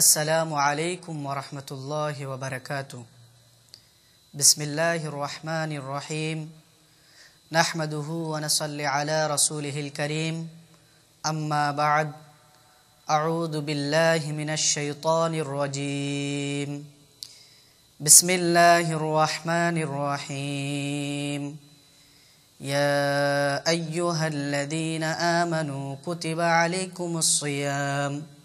السلام عليكم ورحمة الله وبركاته بسم الله الرحمن الرحيم نحمده ونصلي على رسوله الكريم أما بعد أعوذ بالله من الشيطان الرجيم بسم الله الرحمن الرحيم يا أيها الذين آمنوا كتب عليكم الصيام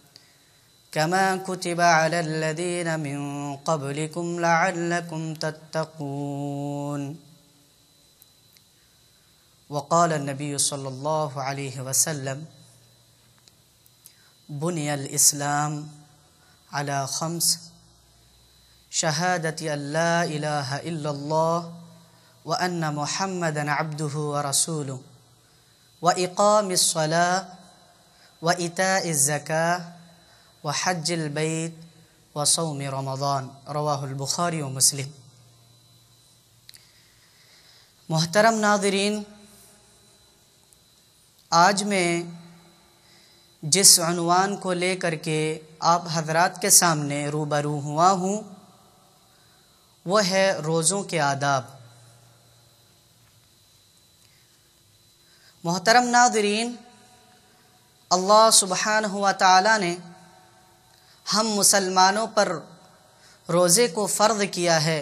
كما كتب على الذين من قبلكم لعلكم تتقون وقال النبي صلى الله عليه وسلم بني الإسلام على خمس شهادة أن لا إله إلا الله وأن محمدا عبده ورسوله وإقام الصلاة وإيتاء الزكاة व हजलबैत व सौम रमदान रवाबुखारी व मुस्लिम मोहतरम नादरीन आज मैं जिस अनवान को लेकर के आप हजरात के सामने रूबरू हुआ हूँ वो है रोज़ों के आदाब मोहतरम नादरीन अल्लाह सुबहान हुआ ताला ने हम मुसलमानों पर रोज़े को फ़र्द किया है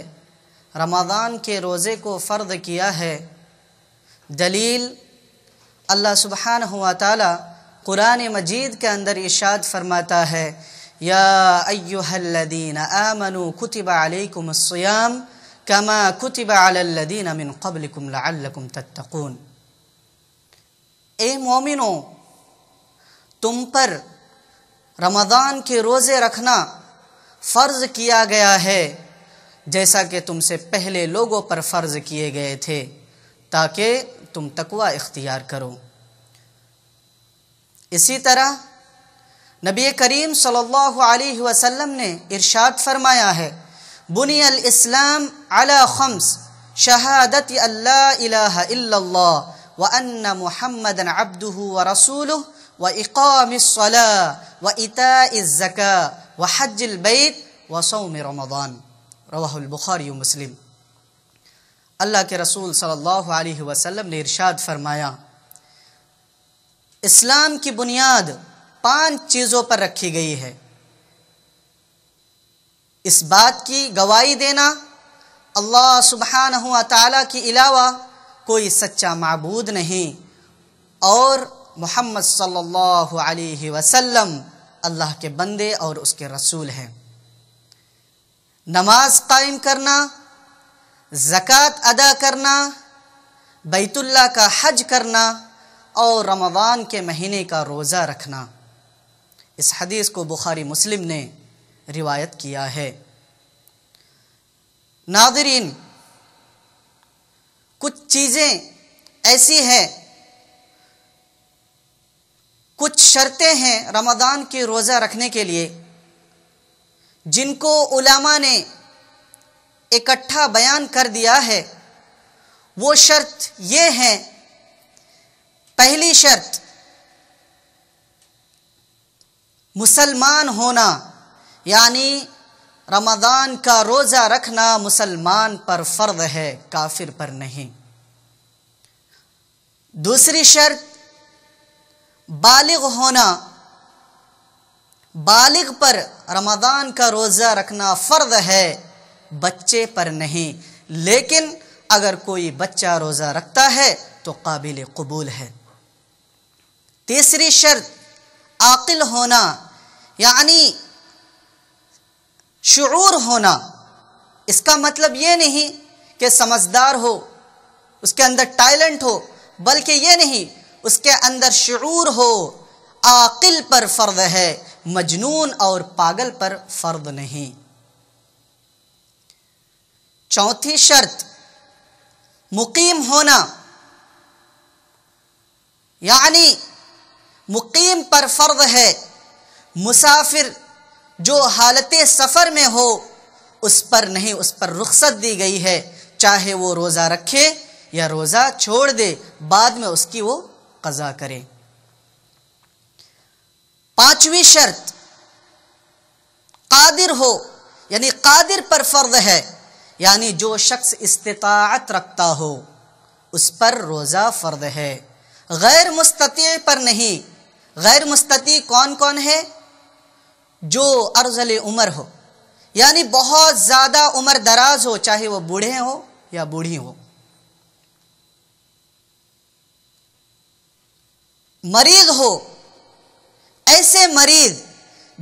रमज़ान के रोज़े को फ़र्द किया है दलील अल्लाह सुबहान हुआ ताली कुरान मजीद के अंदर इशाद फरमाता है या अयुहल्लदीन आमनु कुतबाकुमसयाम कमा कुतबालदीन अमिन कबलकुम तत्तकून ए मोमिनो तुम पर रमज़ान के रोज़े रखना फ़र्ज़ किया गया है जैसा कि तुमसे पहले लोगों पर फ़र्ज़ किए गए थे ताकि तुम तकवा इख्तियार करो इसी तरह नबी करीम सल्लल्लाहु अलैहि वसल्लम ने इरशाद फरमाया है बुनी अल इस्लाम अला खम्स शहादत अल्लाह इलाहा इल्लल्लाह व अन्न मुहम्मदन अब्दुहु व रसूलुहु व इकामला व इता ज़का व हजलबैत व सौम रमदान रवाबुखारी मुस्लिम अल्लाह के रसूल सल्लल्लाहु अलैहि वसल्लम ने इरशाद फरमाया इस्लाम की बुनियाद पांच चीज़ों पर रखी गई है इस बात की गवाही देना अल्लाह सुबहान तला के अलावा कोई सच्चा मबूद नहीं और मोहम्मद सल्लल्लाहु अलैहि वसल्लम अल्लाह के बंदे और उसके रसूल हैं नमाज कायम करना ज़क़़त अदा करना बैतुल्ला का हज करना और रमज़ान के महीने का रोज़ा रखना इस हदीस को बुखारी मुस्लिम ने रिवायत किया है नादरीन कुछ चीज़ें ऐसी हैं कुछ शर्तें हैं रमदान के रोज़ा रखने के लिए जिनको उलामा ने इकट्ठा बयान कर दिया है वो शर्त ये है पहली शर्त मुसलमान होना यानी रमदान का रोज़ा रखना मुसलमान पर फ़र्द है काफिर पर नहीं दूसरी शर्त बालिग होना बालिग पर रमज़ान का रोज़ा रखना फ़र्ज है बच्चे पर नहीं लेकिन अगर कोई बच्चा रोज़ा रखता है तो काबिल कबूल है तीसरी शर्त आकिल होना यानी शुरूर होना इसका मतलब ये नहीं कि समझदार हो उसके अंदर टैलेंट हो बल्कि ये नहीं उसके अंदर शूर हो आकिल पर फ़र्द है मजनून और पागल पर फ़र्द नहीं चौथी शर्त मुकीम होना यानी मुकीम पर फ़र्द है मुसाफिर जो हालत सफ़र में हो उस पर नहीं उस पर रुख्सत दी गई है चाहे वो रोज़ा रखे या रोज़ा छोड़ दे बाद में उसकी वो कज़ा करे पांचवी शर्त कादिर हो यानी कादिर पर फ़र्द है यानी जो शख्स इस्तात रखता हो उस पर रोज़ा फ़र्द है गैर मुस्ती पर नहीं गैर मुस्ती कौन कौन है जो अर्जल उम्र हो यानी बहुत ज़्यादा उम्र दराज हो चाहे वो बूढ़े हो या बूढ़ी हो मरीज हो ऐसे मरीज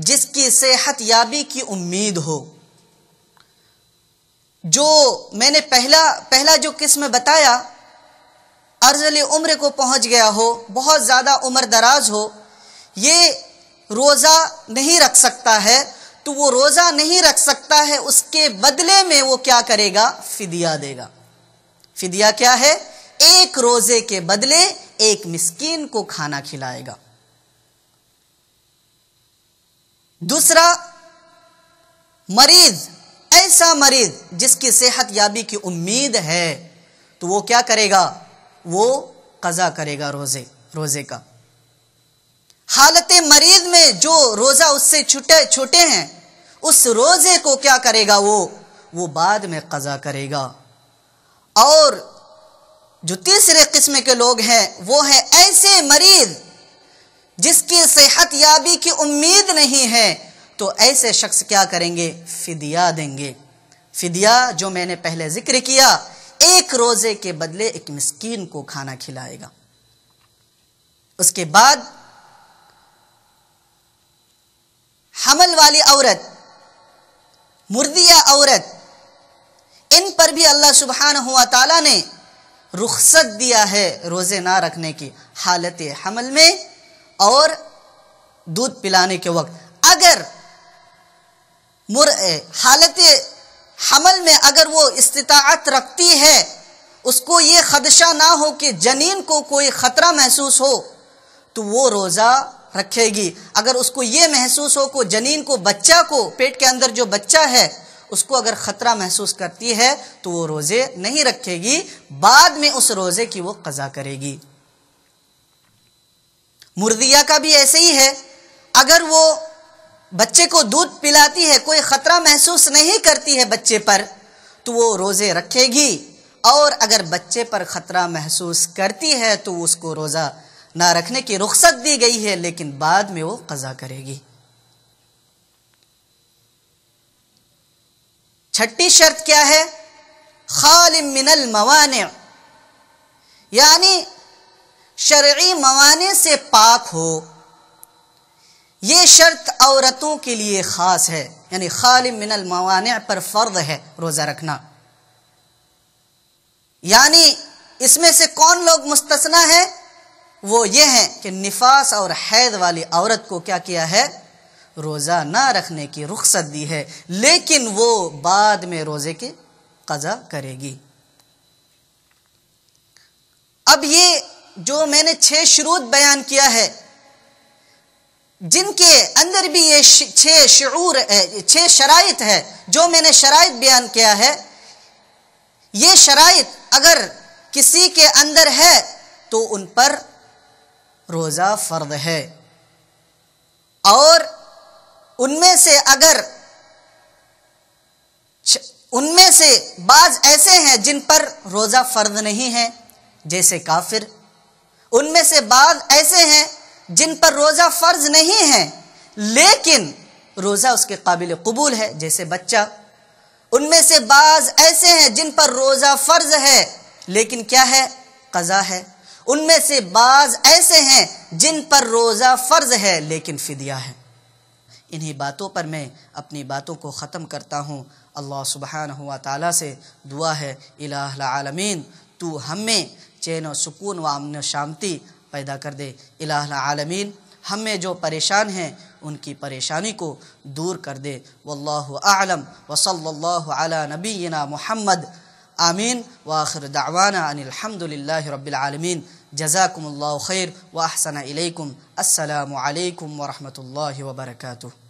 जिसकी सेहत याबी की उम्मीद हो जो मैंने पहला पहला जो किस्म बताया अर्जली उम्र को पहुंच गया हो बहुत ज़्यादा उम्र दराज हो ये रोज़ा नहीं रख सकता है तो वो रोज़ा नहीं रख सकता है उसके बदले में वो क्या करेगा फिदिया देगा फिदिया क्या है एक रोजे के बदले एक मिस्कीन को खाना खिलाएगा दूसरा मरीज ऐसा मरीज जिसकी सेहत याबी की उम्मीद है तो वो क्या करेगा वो कज़ा करेगा रोज़े रोज़े का हालत मरीज में जो रोज़ा उससे छुटे छुटे हैं उस रोज़े को क्या करेगा वो वो बाद में कज़ा करेगा और जो तीसरे किस्म के लोग हैं वो है ऐसे मरीज जिसकी सेहत याबी की उम्मीद नहीं है तो ऐसे शख्स क्या करेंगे फिदिया देंगे फिदिया जो मैंने पहले जिक्र किया एक रोजे के बदले एक मिस्कीन को खाना खिलाएगा उसके बाद हमल वाली औरत मुर्दिया औरत इन पर भी अल्लाह सुबहान हुआ ताला ने रुखसत दिया है रोज़े ना रखने की हालत हमल में और दूध पिलाने के वक्त अगर मुर हालत हमल में अगर वो इस्तात रखती है उसको ये खदशा ना हो कि जनीन को कोई ख़तरा महसूस हो तो वो रोज़ा रखेगी अगर उसको ये महसूस हो को जनीन को बच्चा को पेट के अंदर जो बच्चा है उसको अगर ख़तरा महसूस करती है तो वो रोज़े नहीं रखेगी बाद में उस रोज़े की वो कज़ा करेगी मुर्दिया का भी ऐसे ही है अगर वो बच्चे को दूध पिलाती है कोई ख़तरा महसूस नहीं करती है बच्चे पर तो वो रोज़े रखेगी और अगर बच्चे पर ख़तरा महसूस करती है तो उसको रोज़ा ना रखने की रुख्सत दी गई है लेकिन बाद में वो कज़ा करेगी छठी शर्त क्या है खाल मिनल मवान यानी शर्य मवाने से पाक हो ये शर्त औरतों के लिए ख़ास है यानी खाल मिनल मवान पर फ़र्द है रोज़ा रखना यानी इसमें से कौन लोग मुस्तना है वो ये हैं कि निफास और हैद वाली औरत को क्या किया है रोज़ा ना रखने की रुख्सत दी है लेकिन वो बाद में रोज़े के कज़ा करेगी अब ये जो मैंने छः शरूत बयान किया है जिनके अंदर भी ये छः शुरूर छः शराइत है जो मैंने शराइत बयान किया है ये शराइत अगर किसी के अंदर है तो उन पर रोज़ा फ़र्द है और उनमें से अगर उनमें से बाज ऐसे हैं जिन पर रोज़ा फ़र्ज नहीं है जैसे काफिर उनमें से बाज ऐसे हैं जिन पर रोज़ा फ़र्ज नहीं है लेकिन रोज़ा उसके काबिल कबूल है जैसे बच्चा उनमें से बाज ऐसे हैं जिन पर रोज़ा फ़र्ज है लेकिन क्या है कज़ा है उनमें से बाज ऐसे हैं जिन पर रोज़ा फ़र्ज है लेकिन फिदिया है इन्हीं बातों पर मैं अपनी बातों को ख़त्म करता हूँ अल्लाह सुबहान हुआ ताली से दुआ है इलामीन तो हमें में चैन व सुकून व अमन शांति पैदा कर दे इलामीन हमें जो परेशान हैं उनकी परेशानी को दूर कर दे वल्लम वसल्ला नबीना महमद आमीन आखिर दावाना अनिलहमदिल्ला रबालमीन जजाकुमल्ला खैर वाहसन अलैक्म अल्लाम वरहमल वर्का